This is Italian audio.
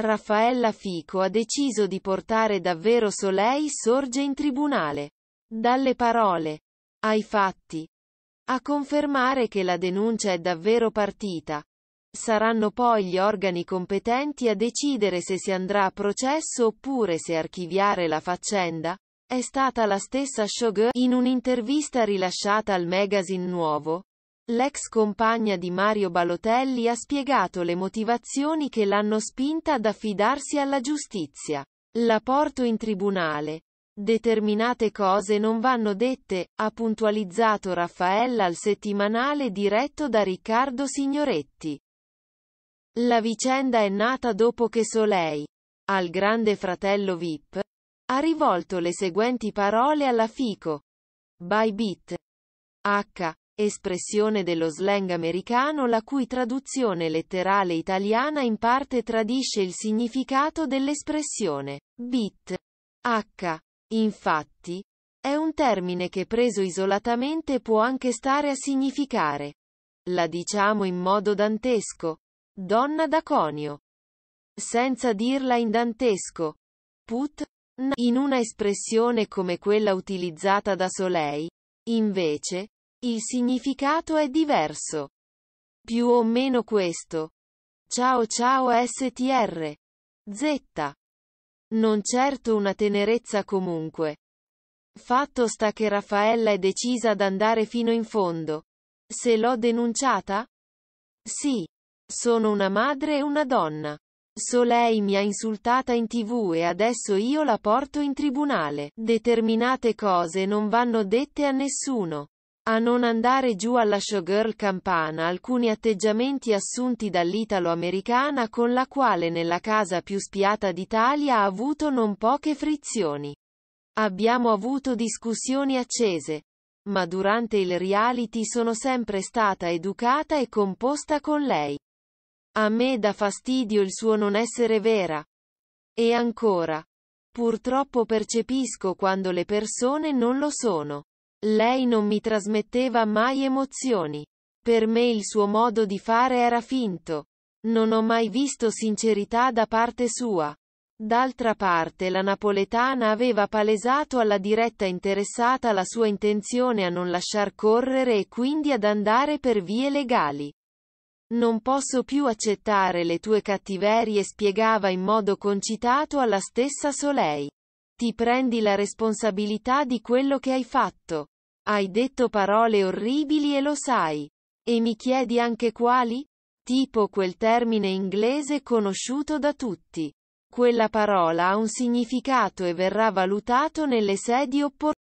Raffaella Fico ha deciso di portare davvero Solei sorge in tribunale. Dalle parole ai fatti. A confermare che la denuncia è davvero partita. Saranno poi gli organi competenti a decidere se si andrà a processo oppure se archiviare la faccenda. È stata la stessa Shogun, in un'intervista rilasciata al magazine Nuovo, L'ex compagna di Mario Balotelli ha spiegato le motivazioni che l'hanno spinta ad affidarsi alla giustizia. La porto in tribunale. Determinate cose non vanno dette, ha puntualizzato Raffaella al settimanale diretto da Riccardo Signoretti. La vicenda è nata dopo che Soleil, al grande fratello VIP, ha rivolto le seguenti parole alla Fico. By Bit. H espressione dello slang americano la cui traduzione letterale italiana in parte tradisce il significato dell'espressione bit. H. Infatti, è un termine che preso isolatamente può anche stare a significare. La diciamo in modo dantesco. Donna da conio. Senza dirla in dantesco. Put. In una espressione come quella utilizzata da Soleil, invece, il significato è diverso. Più o meno questo. Ciao ciao STR. Z. Non certo una tenerezza comunque. Fatto sta che Raffaella è decisa ad andare fino in fondo. Se l'ho denunciata? Sì. Sono una madre e una donna. Solei mi ha insultata in tv e adesso io la porto in tribunale. Determinate cose non vanno dette a nessuno. A non andare giù alla showgirl campana alcuni atteggiamenti assunti dall'italo-americana con la quale nella casa più spiata d'Italia ha avuto non poche frizioni. Abbiamo avuto discussioni accese. Ma durante il reality sono sempre stata educata e composta con lei. A me dà fastidio il suo non essere vera. E ancora. Purtroppo percepisco quando le persone non lo sono. Lei non mi trasmetteva mai emozioni. Per me il suo modo di fare era finto. Non ho mai visto sincerità da parte sua. D'altra parte la napoletana aveva palesato alla diretta interessata la sua intenzione a non lasciar correre e quindi ad andare per vie legali. Non posso più accettare le tue cattiverie spiegava in modo concitato alla stessa Soleil. Ti prendi la responsabilità di quello che hai fatto. Hai detto parole orribili e lo sai. E mi chiedi anche quali? Tipo quel termine inglese conosciuto da tutti. Quella parola ha un significato e verrà valutato nelle sedi opportune.